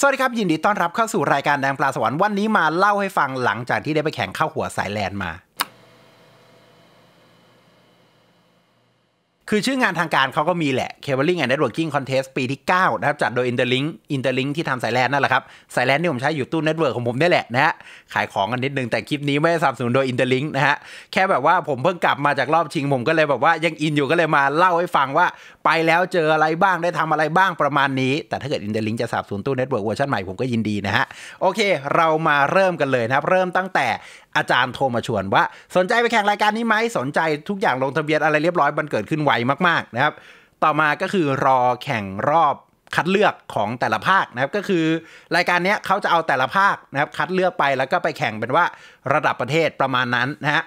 สวัสดีครับ ยินดีต้อนรับเข้าสู่รายการแดงปลาสวรรค์วันนี้มาเล่าให้ฟังหลังจากที่ได้ไปแข่งเข้าหัวสายแลนมาคือชื่องานทางการเขาก็มีแหละ Cabling and Networking Contest ปีที่ 9 นะครับจัดโดย Interlink Interlink ที่ทำสายแลนนั่นแหละครับสายแลนที่ผมใช้อยู่ตู้เน็ตเวิร์กของผมนี่แหละนะฮะขายของกันนิดนึง แต่คลิปนี้ไม่ได้สนับสนุนโดย Interlink นะฮะแค่แบบว่าผมเพิ่งกลับมาจากรอบชิง ผมก็เลยแบบว่ายังอินอยู่ก็เลยมาเล่าให้ฟังว่าไปแล้วเจออะไรบ้างได้ทำอะไรบ้างประมาณนี้ แต่ถ้าเกิด Interlink จะสนับสนุนตู้เน็ตเวิร์กเวอร์ชันใหม่ผมก็ยินดีนะฮะโอเค เรามาเริ่มกันเลยนะครับเริ่มตั้งแต่อาจารย์โทรมาชวนว่า สนใจไปแข่งรายการนี้ไหมสนใจทุกอย่างลงทะเบียนอะไรเรียบร้อยมันเกิดขึ้นไวมากๆนะครับต่อมาก็คือรอแข่งรอบคัดเลือกของแต่ละภาคนะครับก็คือรายการนี้เขาจะเอาแต่ละภาคนะครับคัดเลือกไปแล้วก็ไปแข่งเป็นว่าระดับประเทศประมาณนั้นนะฮะ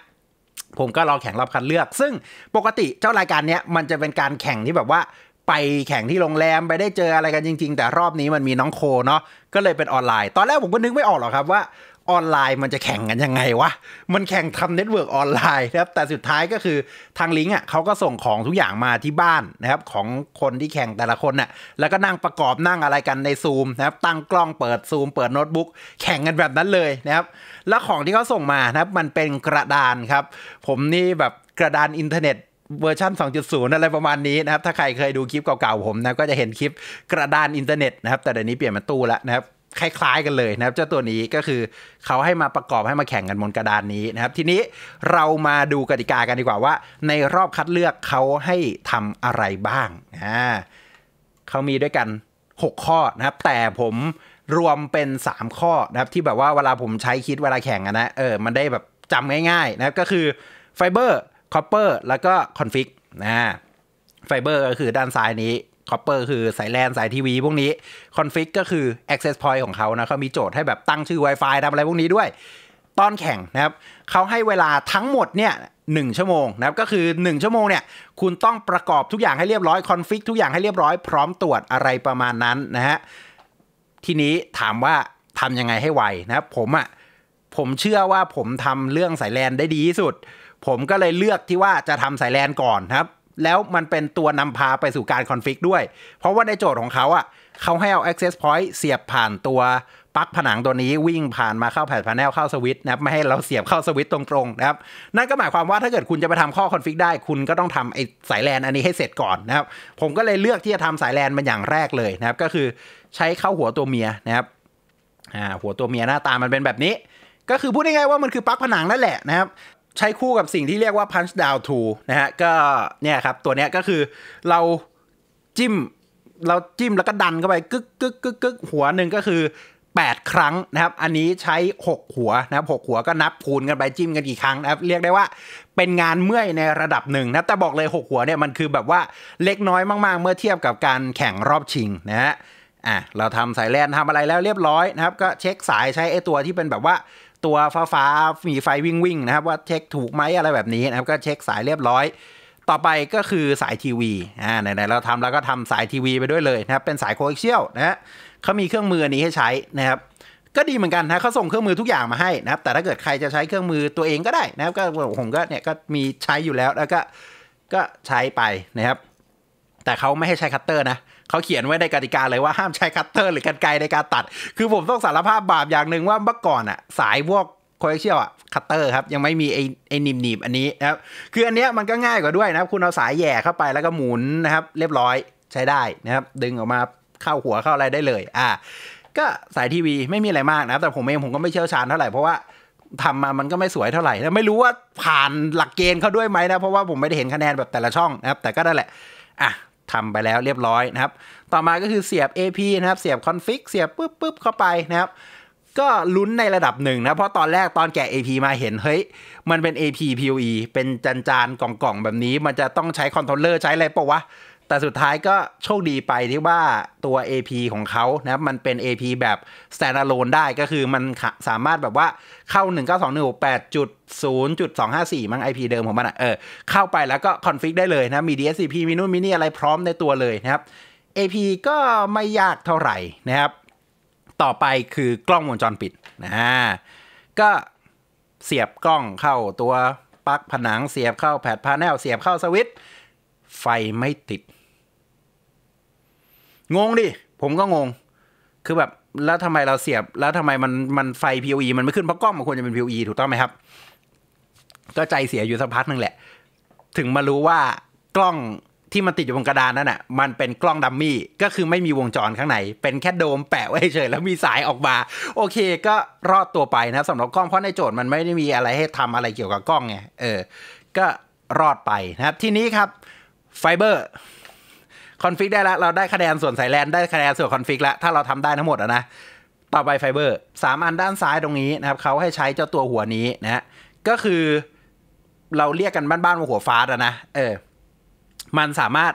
ผมก็รอแข่งรอบคัดเลือก ซึ่งปกติเจ้ารายการนี้มันจะเป็นการแข่งที่แบบว่าไปแข่งที่โรงแรมไปได้เจออะไรกันจริงๆ แต่รอบนี้มันมีน้องโคเนาะก็เลยเป็นออนไลน์ ตอนแรกผมก็นึกไม่ออกหรอกครับว่าออนไลน์มันจะแข่งกันยังไงวะ มันแข่งทำเน็ตเวิร์กออนไลน์นะครับ แต่สุดท้ายก็คือทางลิงก์อ่ะเขาก็ส่งของทุกอย่างมาที่บ้านนะครับของคนที่แข่งแต่ละคนน่ะแล้วก็นั่งประกอบนั่งอะไรกันในซูมนะครับ ตั้งกล้องเปิดซูมเปิดโน้ตบุ๊กแข่งกันแบบนั้นเลยนะครับ แล้วของที่เขาส่งมานะครับมันเป็นกระดานครับ ผมนี่แบบกระดานอินเทอร์เน็ตเวอร์ชัน2.0 อะไรประมาณนี้นะครับ ถ้าใครเคยดูคลิปเก่าๆผมนะก็จะเห็นคลิปกระดานอินเทอร์เน็ตนะครับ แต่เดี๋ยวนี้เปลี่ยนมาตู้แล้วนะครับคล้าย ๆ กันเลยนะครับ เจ้าตัวนี้ก็คือเขาให้มาประกอบให้มาแข่งกันบนกระดานนี้นะครับ ทีนี้เรามาดูกติกากันดีกว่า ว่าในรอบคัดเลือกเขาให้ทำอะไรบ้างอ่าเขามีด้วยกัน 6 ข้อนะครับ แต่ผมรวมเป็น 3 ข้อนะครับ ที่แบบว่าเวลาผมใช้คิดเวลาแข่งะนะเออมันได้แบบจำง่าย ๆนะครับก็คือไฟเบอร์คอปเปอร์แล้วก็คอนฟิกนะไฟเบอร์ก็คือด้านซ้ายนี้คอปเปอร์คือสายแลนสายทีวีพวกนี้คอนฟิกก็คือ access point ของเขานะเขามีโจทย์ให้แบบตั้งชื่อ Wi-Fi ทำอะไรพวกนี้ด้วย ตอนแข่งนะครับเขาให้เวลาทั้งหมดเนี่ยหนึ่งชั่วโมงนะครับก็คือ 1 ชั่วโมงเนี่ยคุณต้องประกอบทุกอย่างให้เรียบร้อยคอนฟิกทุกอย่างให้เรียบร้อย พร้อมตรวจอะไรประมาณนั้นนะฮะทีนี้ถามว่าทำยังไงให้ไวนะครับผมอะ่ะผมเชื่อว่าผมทำเรื่องสายแลนได้ดีที่สุด ผมก็เลยเลือกที่ว่าจะทำสายแลนก่อนครับแล้วมันเป็นตัวนำพาไปสู่การคอนฟิกด้วย เพราะว่าในโจทย์ของเขาอะ่ะเขาให้เอา access point เสียบผ่านตัวปลั๊กผนังตัวนี้ วิ่งผ่านมาเข้าแผ่นพาแนลเข้าสวิตช์นะครับไม่ให้เราเสียบเข้าสวิตช์ตรงๆนะครับ นั่นก็หมายความว่าถ้าเกิดคุณจะไปทำข้อคอนฟิกได้คุณก็ต้องทำไอ้สายแลนอันนี้ให้เสร็จก่อนนะครับ ผมก็เลยเลือกที่จะทำสายแลนมันอย่างแรกเลยนะครับ ก็คือ ใช้เข้าหัวตัวเมียนะครับอ่าหัวตัวเมียหน้าตามันเป็นแบบนี้ ก็คือพูดง่ายๆว่ามันคือปลั๊กผนังนั่นแหละนะครับใช้คู่กับสิ่งที่เรียกว่า punch down t o o นะฮะก็เนี่ยครับตัวเนี้ยก็คือเราจิ้มเราจิ้มแล้วก็ดันเข้าไป กึกกึกกึกกึกหัวหนึ่งก็คือ 8 ครั้งนะครับอันนี้ใช้ 6 หัวนะครับหหัวก็นับคูณกันไปจิ้มกันกี่ครั้งนะครับเรียกได้ว่าเป็นงานเมื่อยในระดับหนึ่งนะแต่บอกเลย 6 หัวเนี่ยมันคือแบบว่าเล็กน้อยมากๆ เมื่อเทียบกับการแข่งรอบชิงนะฮะอ่ะเราทำสายแลนทำอะไรแล้วเรียบร้อยนะครับก็เช็คสายใช้ไอตัวที่เป็นแบบว่าตัวฟ้าฟ้า มีไฟวิ่งวิ่งนะครับว่าเช็คถูกไหมอะไรแบบนี้นะครับก็เช็คสายเรียบร้อย ต่อไปก็คือสายทีวีอ่าไหนๆเราทำแล้วก็ทำสายทีวีไปด้วยเลยนะครับ เป็นสายโคเอ็กเชียลนะฮะเขามีเครื่องมืออันนี้ให้ใช้นะครับ ก็ดีเหมือนกันนะเขาส่งเครื่องมือทุกอย่างมาให้นะครับ แต่ถ้าเกิดใครจะใช้เครื่องมือตัวเองก็ได้นะครับก็ผมก็เนี่ยก็มีใช้อยู่แล้วแล้วก็ก็ใช้ไปนะครับ แต่เขาไม่ให้ใช้คัตเตอร์นะเเขาเขียนไว้ในกติกาเลยว่าห้ามใช้คัตเตอร์ หรือกันไกรในการตัด คือผมต้องสารภาพบาปอย่างหนึ่งว่าเมื่อก่อนอะสายพวกคอยเชี่ยลอะคัตเตอร์ครับ ยังไม่มีไอ้ไอ้นิ่มหนีบอันนี้นะครับ คืออันเนี้ยมันก็ง่ายกว่าด้วยนะครับ คุณเอาสายแย่เข้าไปแล้วก็หมุนนะครับ เรียบร้อยใช้ได้นะครับ ดึงออกมาเข้าหัวเข้าอะไรได้เลย อ่า ก็สายทีวีไม่มีอะไรมากนะครับแต่ผมเองผมก็ไม่เชี่ยวชาญเท่าไหร่เพราะว่าทำมามันก็ไม่สวยเท่าไหร่ แล้วไม่รู้ว่าผ่านหลักเกณฑ์เขาด้วยไหมนะเพราะว่าผมไม่ได้เห็นคะแนนแบบแต่ละช่องนะครับแต่ก็ได้แหละ อ่ะทำไปแล้วเรียบร้อยนะครับ ต่อมาก็คือเสียบ AP นะครับ เสียบคอนฟิกเสียบปุ๊บปุ๊บเข้าไปนะครับ ก็ลุ้นในระดับหนึ่งนะ เพราะตอนแรกตอนแกะ AP มาเห็น เฮ้ย มันเป็น AP POE เป็นจานจานกล่องๆ แบบนี้ มันจะต้องใช้คอนโทรลเลอร์ใช้อะไรปะวะแต่สุดท้ายก็โชคดีไปที่ว่าตัว AP ของเขานะมันเป็น AP แบบ standalone ได้ก็คือ มันสามารถแบบว่าเข้า 192.168.0.254 มั้ง IP เดิมของมันอะเออ เข้าไปแล้วก็คอนฟิกได้เลยนะ มี DSCP มีนู่นมีนี่อะไรพร้อมในตัวเลยนะครับ AP ก็ไม่ยากเท่าไหร่นะครับ ต่อไปคือกล้องวงจรปิดนะก็เสียบกล้องเข้าตัวปลั๊กผนังเสียบเข้าแผดพาแนลเสียบเข้าสวิตไฟไม่ติดงงดิ ผมก็งง คือแบบแล้วทำไมเราเสียบแล้วทำไมมันมันไฟ POE มันไม่ขึ้นเพราะกล้อง มันควรจะเป็น POE ถูกต้องไหมครับ ก็ใจเสียอยู่สักพักหนึ่งแหละ ถึงมารู้ว่ากล้องที่มันติดอยู่บนกระดานนั่นน่ะมันเป็นกล้องดัมมี่ ก็คือไม่มีวงจรข้างในเป็นแค่โดมแปะไว้เฉยแล้วมีสายออกมา โอเค ก็รอดตัวไปนะสำหรับกล้องเพราะในโจทย์ มันไม่ได้มีอะไรให้ทำอะไรเกี่ยวกับกล้องไงเออก็รอดไปนะครับทีนี้ครับไฟเบอร์คอนฟิกได้แล้วเราได้คะแนนส่วนสายแลนได้คะแนนส่วนคอนฟิกแล้วถ้าเราทำได้ทั้งหมดนะต่อไปไฟเบอร์สามอันด้านซ้ายตรงนี้นะครับเขาให้ใช้เจ้าตัวหัวนี้นะก็คือเราเรียกกันบ้านๆว่าหัวฟ้าอะนะเออมันสามารถ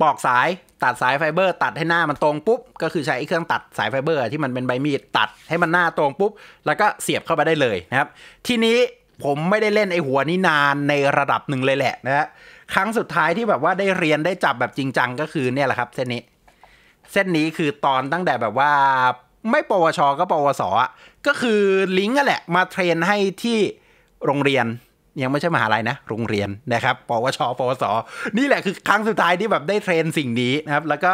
ปอกสายตัดสายไฟเบอร์ ตัดให้หน้ามันตรงปุ๊บก็คือใช้เครื่องตัดสายไฟเบอร์ที่มันเป็นใบมีดตัดให้มันหน้าตรงปุ๊บแล้วก็เสียบเข้าไปได้เลยนะครับ ทีนี้ผมไม่ได้เล่นไอหัวนี้นานในระดับหนึ่งเลยแหละนะฮะครั้งสุดท้ายที่แบบว่าได้เรียนได้จับแบบจริงจังก็คือเนี่ยแหละครับ เส้นนี้ เส้นนี้คือตอนตั้งแต่แบบว่า ไม่ปวชก็ปวสอ่ะก็คือลิงก์นั่นแหละมาเทรนให้ที่โรงเรียนยังไม่ใช่มหาลัยนะ โรงเรียนนะครับปวชปวสนี่แหละคือครั้งสุดท้ายที่แบบได้เทรน สิ่งนี้นะครับ แล้วก็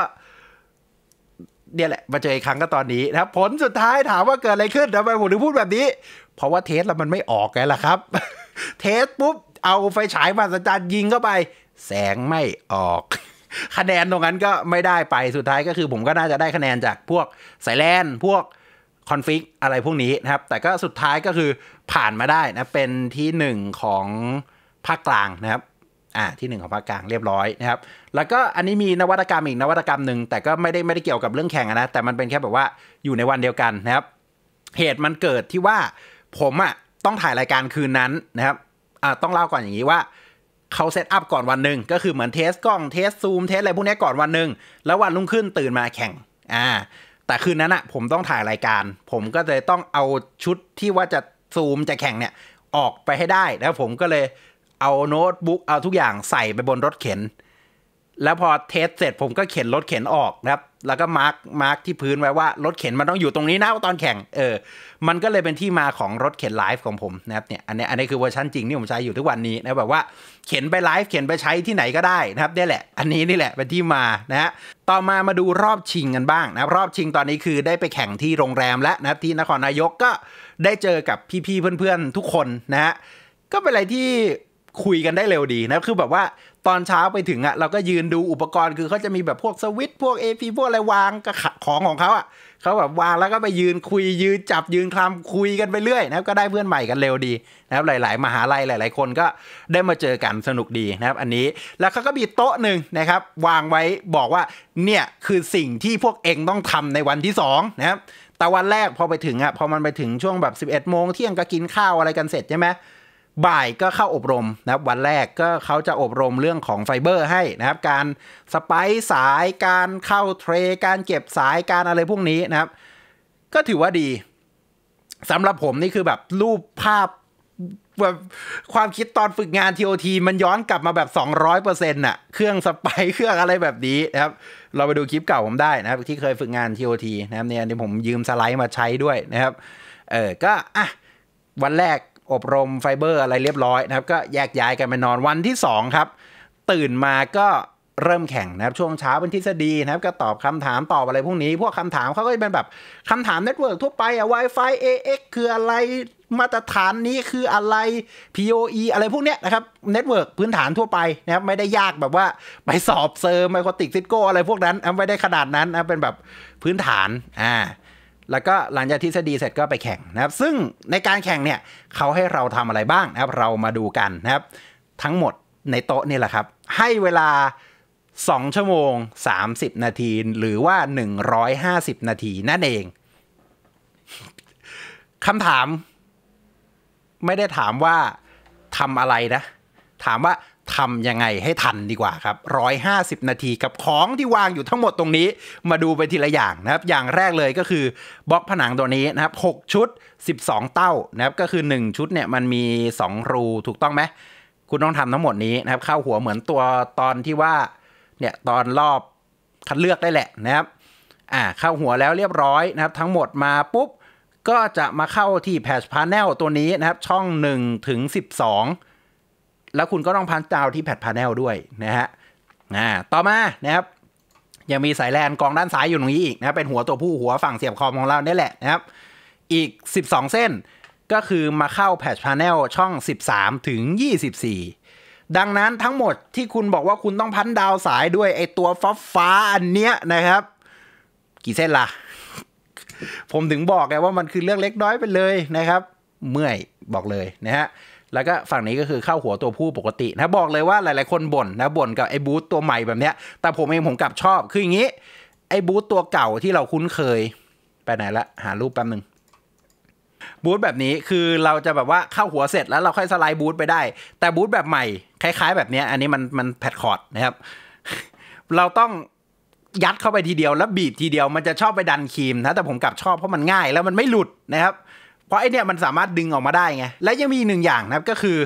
เนี่ยแหละมาเจออีกครั้งก็ตอนนี้นะครับ ผลสุดท้ายถามว่าเกิดอะไรขึ้นทำไมผมถึงพูดแบบนี้เพราะว่าเทสแล้วมันไม่ออกไงล่ะครับ เทสปุ๊บเอาไฟฉายมาสจารยิงเข้าไป แสงไม่ออก คะแนนตรงนั้นก็ไม่ได้ไปสุดท้ายก็คือผมก็น่าจะได้คะแนนจากพวกสายแลนพวกคอนฟิกอะไรพวกนี้นะครับ แต่ก็สุดท้ายก็คือผ่านมาได้นะเป็นที่หนึ่งของภาคกลางนะครับอ่าที่หนึ่งของภาคกลางเรียบร้อยนะครับ แล้วก็อันนี้มีนวัตกรรมอีก นวัตกรรมหนึ่งแต่ก็ไม่ได้ไม่ได้เกี่ยวกับเรื่องแข่งนะแต่มันเป็นแค่แบบว่าอยู่ในวันเดียวกันนะครับ เหตุมันเกิดที่ว่า ผมอะ่ะต้องถ่ายรายการคืนนั้นนะครับต้องเล่าก่อนอย่างนี้ว่าเขาเซตอัพก่อนวันหนึ่งก็คือเหมือนเทสกล้องเทสซูมเทสอะไรพวกนี้ก่อนวันหนึ่ง แล้ววันรุ่งขึ้นตื่นมาแข่งอ่าแต่คืนนั้นอะผมต้องถ่ายรายการ ผมก็เลยต้องเอาชุดที่ว่าจะซูมจะแข่งเนี่ย ออกไปให้ได้ แล้วผมก็เลยเอาโน้ตบุ๊กเอาทุกอย่างใส่ไปบนรถเข็นแล้วพอเทสเสร็จผมก็เข็นรถเข็นออกนะครับ แล้วก็มาร์กมาร์กที่พื้นไว้ว่ารถเข็นมันต้องอยู่ตรงนี้นะตอนแข่งเออ มันก็เลยเป็นที่มาของรถเข็นไลฟ์ของผมนะครับเนี่ยอันนี้อันนี้คือเวอร์ชันจริงที่ผมใช้อยู่ทุกวันนี้นะแบบว่าเข็นไปไลฟ์เข็นไปใช้ที่ไหนก็ได้นะครับนี่แหละ อันนี้นี่แหละเป็นที่มานะฮะต่อมามาดูรอบชิงกันบ้างนะรรอบชิงตอนนี้คือได้ไปแข่งที่โรงแรมแล้วนะที่นครนายกก็ได้เจอกับพี่ๆเพื่อนๆทุกคนนะฮะก็เป็นอะไรที่คุยกันได้เร็วดีนะคือแบบว่าตอนเช้าไปถึงอะ่ะเราก็ยืนดูอุปกรณ์ คือเขาจะมีแบบพวกสวิตพวกอฟพวกอะไรวางกับของของเขาอะ่ะเขาแบบวางแล้วก็ไปยืนคุยยืนจับยืนคลำคุยกันไปเรื่อยนะครับก็ได้เพื่อนใหม่กันเร็วดีนะครับหลายๆมหาลัยหลาย ๆ คนก็ได้มาเจอกันสนุกดีนะครับอันนี้แล้วเขาก็มีโต๊ะหนึ่งนะครับวางไว้บอกว่า เนี่ยคือสิ่งที่พวกเองต้องทำในวันที่2นะครับแต่วันแรกพอไปถึงอะ่ะพอมันไปถึงช่วงแบบ11บเอโมงเที่ยงก็กินข้าวอะไรกันเสร็จใช่ไหมบ่ายก็เข้าอบรมนะครับ วันแรกก็เขาจะอบรมเรื่องของไฟเบอร์ให้นะครับ การสไปสายการเข้าเทรการเก็บสายการอะไรพวกนี้นะครับก็ถือว่าดีสำหรับผมนี่คือแบบรูปภาพแบบความคิดตอนฝึกงาน TOT มันย้อนกลับมาแบบ 200%น่ะเครื่องสไปเครื่องอะไรแบบนี้นะครับ เราไปดูคลิปเก่าผมได้นะครับที่เคยฝึกงาน TOT นะครับเนี่ยนี่ผมยืมสไลด์มาใช้ด้วยนะครับ เออก็อ่ะวันแรกอบรมไฟเบอร์อะไรเรียบร้อยนะครับก็แยกย้ายกันไปนอนวันที่ 2 ครับ ตื่นมาก็เริ่มแข่งนะครับช่วงเช้าเป็นทฤษฎีนะครับ ก็ตอบคำถามตอบอะไรพวกนี้ พวกคำถามเขาก็จะเป็นแบบคำถามเน็ตเวิร์กทั่วไปอะ Wi-Fi AX คืออะไรมาตรฐานนี้คืออะไร POE อะไรพวกเนี้ยนะครับเน็ตเวิร์กพื้นฐานทั่วไปนะครับไม่ได้ยากแบบว่าไปสอบเซอร์ไมโครติกซิโกอะไรพวกนั้นไม่ได้ขนาดนั้นนะเป็นแบบพื้นฐานอ่าแล้วก็หลังจากทฤษฎีเสร็จก็ไปแข่งนะครับ ซึ่งในการแข่งเนี่ยเขาให้เราทำอะไรบ้างนะครับเรามาดูกันนะครับ ทั้งหมดในโต๊ะนี่แหละครับ ให้เวลา 2 ชั่วโมง 30 นาที หรือว่า 150 นาทีนั่นเองคำถาม ไม่ได้ถามว่าทำอะไรนะ ถามว่าทำยังไงให้ทันดีกว่าครับ 150 นาทีกับของที่วางอยู่ทั้งหมดตรงนี้ มาดูไปทีละอย่างนะครับ อย่างแรกเลยก็คือบล็อกผนังตัวนี้นะครับ6ชุด 12 เต้านะครับ ก็คือ 1 ชุดเนี่ยมันมี 2 รู ถูกต้องไหม คุณต้องทำทั้งหมดนี้นะครับเข้าหัวเหมือนตัวตอนที่ว่าเนี่ยตอนรอบคัดเลือกได้แหละนะครับ อ่าเข้าหัวแล้วเรียบร้อยนะครับทั้งหมดมาปุ๊บก็จะมาเข้าที่แพชพาเนลตัวนี้นะครับช่อง1ถึง12แล้วคุณก็ต้องพันดาวที่แพดพาเนลด้วยนะฮะอ่าต่อมานะครับ ยังมีสายแลนกองด้านซ้ายอยู่ตรงนี้อีกนะ เป็นหัวตัวผู้หัวฝั่งเสียบคอมของเราเนี่ยแหละนะครับ อีก 12 เส้นก็คือมาเข้าแพดพาเนลช่อง 13 ถึง 24 ดังนั้นทั้งหมดที่คุณบอกว่าคุณต้องพันดาวสายด้วย ไอตัวฟ้าฟ้าอันเนี้ยนะครับ กี่เส้นละ่ะ ผมถึงบอกไงว่ามันคือเรื่องเล็กน้อยไปเลยนะครับ เมื่อยบอกเลยนะฮะแล้วก็ฝั่งนี้ก็คือเข้าหัวตัวผู้ปกตินะบอกเลยว่าหลาย ๆ คนบ่นนะบ่นกับไอ้บูธตัวใหม่แบบเนี้ยแต่ผมเองผมกลับชอบคืออย่างนี้ไอ้บูธตัวเก่าที่เราคุ้นเคยไปไหนละหารูปแป๊บหนึ่งบูธแบบนี้คือเราจะแบบว่าเข้าหัวเสร็จ แล้วเราค่อยสไลด์บูธไปได้ แต่บูธแบบใหม่คล้าย ๆ แบบนี้อันนี้มันมันแพดคอร์ดนะครับเราต้องยัดเข้าไปทีเดียวแล้วบีบทีเดียวมันจะชอบไปดันครีมนะแต่ผมกลับชอบเพราะมันง่าย แล้วมันไม่หลุดนะครับเพราะไอเนี่ยมันสามารถดึงออกมาได้ไง และยังมีหนึ่งอย่างนะครับก็คือ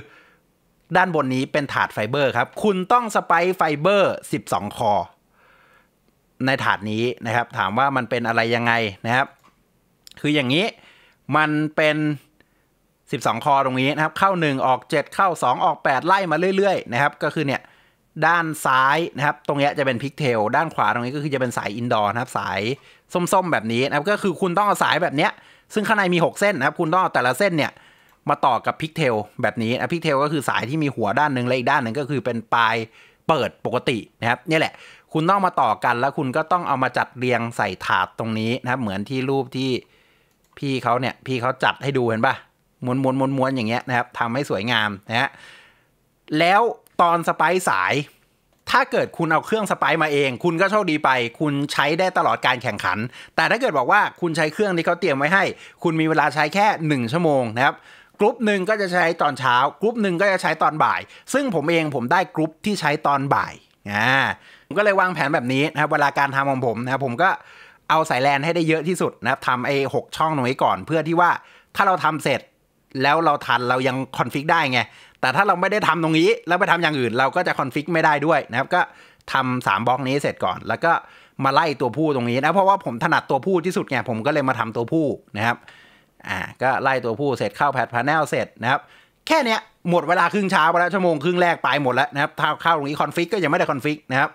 ด้านบนนี้เป็นถาดไฟเบอร์ครับคุณต้องสไปไฟเบอร์ 12 คอในถาดนี้นะครับ ถามว่ามันเป็นอะไรยังไงนะครับ คืออย่างนี้มันเป็น 12 คอตรงนี้นะครับ เข้า 1 ออก 7 เข้า 2 ออก 8 ไล่มาเรื่อยๆนะครับ ก็คือเนี่ยด้านซ้ายนะครับ ตรงนี้จะเป็นพิกเทลด้านขวาตรงนี้ก็คือจะเป็นสายอินดอร์นะครับสายส้มๆ แบบนี้นะครับ ก็คือคุณต้องเอาสายแบบเนี้ยซึ่งข้างในมี 6 เส้นนะครับ คุณต้องเอาแต่ละเส้นเนี่ย มาต่อกับพิกเทลแบบนี้นะพิกเทลก็คือสายที่มีหัวด้านหนึ่งและอีกด้านหนึ่งก็คือเป็นปลายเปิดปกตินะครับนี่แหละ คุณต้องมาต่อกันแล้วคุณก็ต้องเอามาจัดเรียงใส่ถาดตรงนี้นะครับ เหมือนที่รูปที่พี่เขาเนี่ยพี่เขาจัดให้ดูเห็นปะม้วนม้วนม้วนมวนอย่างเงี้ยนะครับทำให้สวยงามนะฮะแล้วตอนสไปซ์สายถ้าเกิดคุณเอาเครื่องสไปมาเอง คุณก็โชคดีไป คุณใช้ได้ตลอดการแข่งขัน แต่ถ้าเกิดบอกว่าคุณใช้เครื่องที่เขาเตรียมไว้ให้ คุณมีเวลาใช้แค่ 1 ชั่วโมงนะครับกรุ๊ปหนึ่งก็จะใช้ตอนเช้ากรุ๊ปหนึ่งก็จะใช้ตอนบ่าย ซึ่งผมเองผมได้กรุ๊ปที่ใช้ตอนบ่ายอ่าผมก็เลยวางแผนแบบนี้นะครับเวลาการทำของผมนะครับผมก็เอาสายแลนให้ได้เยอะที่สุดนะครับทำไอ้หช่องหน่วยก่อนเพื่อที่ว่า ถ้าเราทำเสร็จแล้วเราทันเรายังคอนฟิกได้ไง แต่ถ้าเราไม่ได้ทำตรงนี้ แล้วไปทำอย่างอื่นเราก็จะคอนฟิกไม่ได้ด้วยนะครับ ก็ทำ3บล็อกนี้เสร็จก่อน แล้วก็มาไล่ตัวผู้ ตรงนี้นะเพราะว่าผมถนัดตัวผู้ที่สุดไงผมก็เลยมาทำตัวผู้นะครับอ่าก็ไล่ตัวผู้ เสร็จเข้าแพทพาแนลเสร็จนะครับแค่เนี้ยหมดเวลาครึ่งเช้าไปแล้วชั่วโมงครึ่งแรกไปหมดแล้วนะครับถ้าเข้าตรงนี้คอนฟิกก็ยังไม่ได้คอนฟิกนะครับ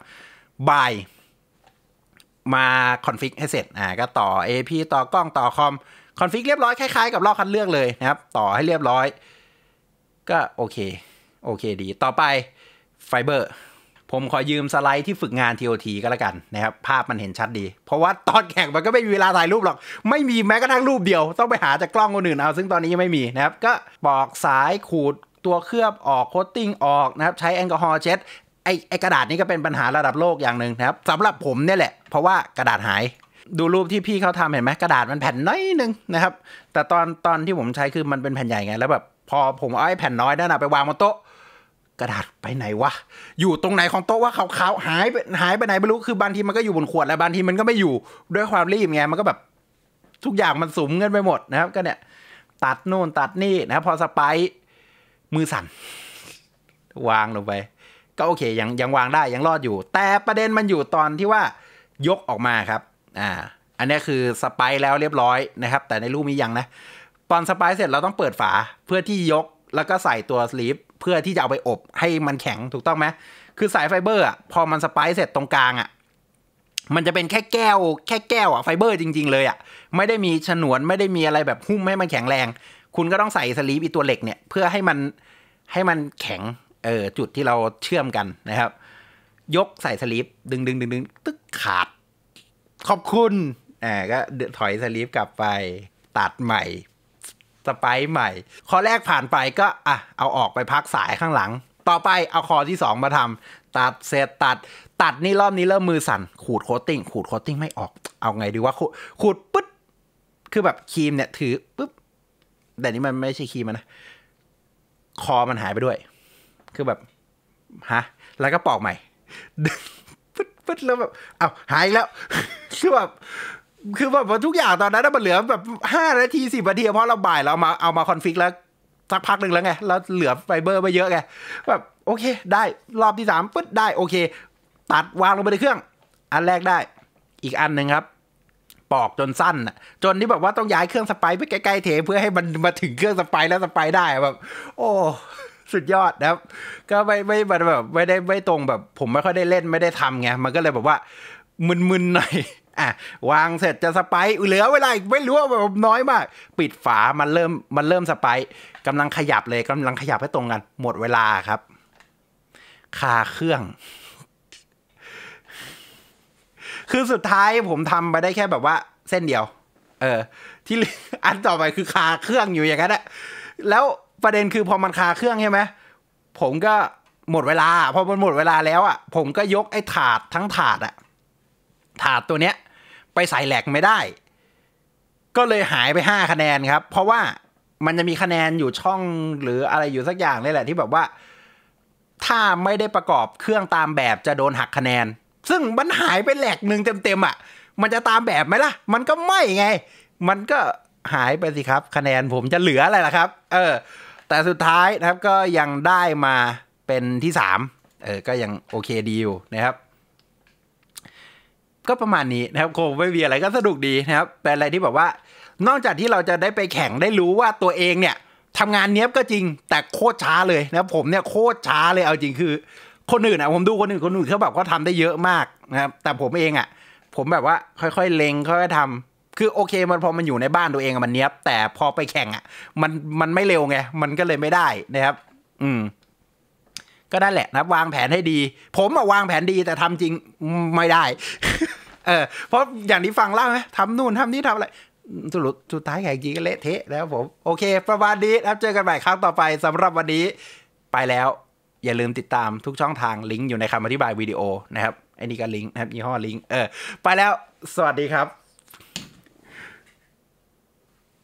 บ่ายมาคอนฟิกให้เสร็จอ่าก็ต่อ AP ต่อกล้องต่อคอมคอนฟิกเรียบร้อย คล้าย ๆ กับรอบคัดเลือกเลยนะครับ ต่อให้เรียบร้อย ก็โอเค โอเคดีต่อไปไฟเบอร์ผมขอยืมสไลด์ที่ฝึกงาน TOT ก็แล้วกันนะครับ ภาพมันเห็นชัดดี เพราะว่าตอนแข่งมันก็ไม่มีเวลาถ่ายรูปหรอก ไม่มีแม้กระทั่งรูปเดียว ต้องไปหาจากกล้องคนอื่นเอาซึ่งตอนนี้ยังไม่มีนะครับ ก็ปอกสายขูดตัวเคลือบออกโคตติ้งออกนะครับใช้แอลกอฮอล์เช็ดไอ้กระดาษนี้ก็เป็นปัญหาระดับโลกอย่างหนึ่งนะครับสำหรับผมเนี่ยแหละ เพราะว่ากระดาษหายดูรูปที่พี่เขาทำเห็นไหม กระดาษมันแผ่นน้อยนึงนะครับ แต่ตอนตอนที่ผมใช้คือมันเป็นแผ่นใหญ่ไงแล้วแบบ พอผมเอาไอ้แผ่นน้อยนั่นนไปวางบนโต๊ะกระดาษไปไหนวะอยู่ตรงไหนของโต๊ะว่าขาขาหายไปหายไปไหนไม่รู้คือบางทีมันก็อยู่บนขวด แล้วบางทีมันก็ไม่อยู่ด้วยความรีบไงมันก็แบบ ทุกอย่างมันสุมเงินไปหมดนะครับ ก็เนี่ย ตัดนู่นตัดนี่นะพอสไปมือสั่น วางลงไปก็โอเคยังยังวางได้ ยังรอดอยู่ แต่ประเด็นมันอยู่ตอนที่ว่ายกออกมาครับอ่าอันนี้คือสไปแล้วเรียบร้อยนะครับ แต่ในรูปมียังนะ ตอนสไปเสร็จเราต้องเปิดฝาเพื่อที่ยกแล้วก็ใส่ตัวสลีฟเพื่อที่จะเอาไปอบ ให้มันแข็งถูกต้องไหมคือสายไฟเบอร์อ่ะพอมันสไปเสร็จตรงกลางอ่ะมันจะเป็นแค่แก้วแค่แก้วอ่ะไฟเบอร์จริงๆเลยอ่ะไม่ได้มีฉนวนไม่ได้มีอะไรแบบหุ้มให้มันแข็งแรง คุณก็ต้องใส่สลีปอีตัวเหล็กเนี่ยเพื่อให้มันให้มันแข็งเออจุดที่เราเชื่อมกันนะครับ ยกใส่สลีปดึงดึงดึงดึงตึ๊กขาดขอบคุณอ่าก็ถอยสลีปกลับไป ตัดใหม่สไปใหม่ข้อแรกผ่านไปก็ อ่ะ เอาออกไปพักสายข้างหลัง ต่อไปเอาคอที่2มาทำตัดเสร็จ ตัด ตัดนี่รอบนี้เริ่มมือสั่นขูดโคตติ้งขูดโคตติ้งไม่ออกเอาไงดีว่าขูดปึ๊ด คือแบบครีมเนี่ย ถือปึ๊บแต่นี่มันไม่ใช่ครีมนะ คอมันหายไปด้วย คือแบบฮะแล้วก็ปอกใหม่ปึ๊ดปึ๊ดแล้วแบบเอา้าหายแล้วคือแบบคือแบบทุกอย่างตอนนั้นมันเหลือแบบห้านาทีสิบนาทีเพราะเราบ่ายเรามาเอามาคอนฟิกแล้ว สักพักหนึ่งแล้วไง แล้วเหลือไฟเบอร์ไปเยอะไงแบบโอเค ได้รอบที่สามปึ๊ดได้โอเค ตัดวางลงไปในเครื่อง อันแรกได้ อีกอันหนึ่งครับ ปอกจนสั้น จนที่แบบว่าต้องย้ายเครื่องสไปไปใกล้ๆเทเพื่อให้มันมาถึงเครื่องสไปแล้วสไปได้แบบ โอ้สุดยอดนะครับก็ไม่ไม่แบบไม่ได้ไม่ตรงแบบ ผมไม่ค่อยได้เล่นไม่ได้ทำไงมันก็เลยแบบว่ามึนๆหน่อยอ่ะวางเสร็จจะสไปเหลือ เวลาไม่รู้ว่าแบบน้อยมากปิดฝามันเริ่ม มันเริ่มสไป กำลังขยับเลย กำลังขยับให้ตรงกัน หมดเวลาครับ คาเครื่อง คือสุดท้ายผมทำไปได้แค่แบบว่า เส้นเดียวเออ ที่อันต่อไปคือคาเครื่องอยู่อย่างนั้นแหละแล้วประเด็นคือพอมันคาเครื่องใช่ไหมผมก็หมดเวลาพอมันหมดเวลาแล้วอ่ะผมก็ยกไอ้ถาดทั้งถาดอ่ะถาดตัวเนี้ยไปสายแหลกไม่ได้ ก็เลยหายไปห้าคะแนนครับเพราะว่ามันจะมีคะแนนอยู่ช่องหรืออะไรอยู่สักอย่างนี่แหละที่แบบว่า ถ้าไม่ได้ประกอบเครื่องตามแบบจะโดนหักคะแนน ซึ่งมันหายไปแหลกหนึ่งเต็มๆอ่ะมันจะตามแบบไหมล่ะ มันก็ไม่ไง มันก็หายไปสิครับ คะแนนผมจะเหลืออะไรล่ะครับเออแต่สุดท้ายนะครับ ก็ยังได้มาเป็นที่สามเออก็ยังโอเคดีอยู่นะครับก็ประมาณนี้นะครับคงไม่มีอะไรก็สนุกดีนะครับเป็นอะไรที่แบบว่า นอกจากที่เราจะได้ไปแข่งได้รู้ว่าตัวเองเนี่ยทำงานเนี้ยบก็จริงแต่โคตรช้าเลยนะผมเนี่ยโคตรช้าเลยเอาจริง คือ คนอื่นอ่ะผมดูคนอื่นคนอื่นเขาแบบก็ทำได้เยอะมากนะครับ แต่ผมเองอ่ะผมแบบว่าค่อยๆเลงค่อยๆทำคือโอเค มันพอมันอยู่ในบ้านตัวเองมันเนี้ยบแต่พอไปแข่งอ่ะมันมันไม่เร็วไงมันก็เลยไม่ได้นะครับ อืมก็นั่นแหละนะวางแผนให้ดี ผมอะวางแผนดีแต่ทำจริงไม่ได้ เออเพราะอย่างที่ฟังเล่าไหมทำนู่นทำนี่ทำอะไรสรุปสุดท้ายแข่งจีก็เละเทะแล้วผม โอเค ประมาณนี้ครับเจอกันใหม่ครั้งต่อไปสำหรับวันนี้ ไปแล้ว อย่าลืมติดตามทุกช่องทางลิงก์อยู่ในคำอธิบายวิดีโอนะครับไอ้นี่ก็ลิงก์นะครับยี่ห้อลิงก์เออไปแล้ว สวัสดีครับ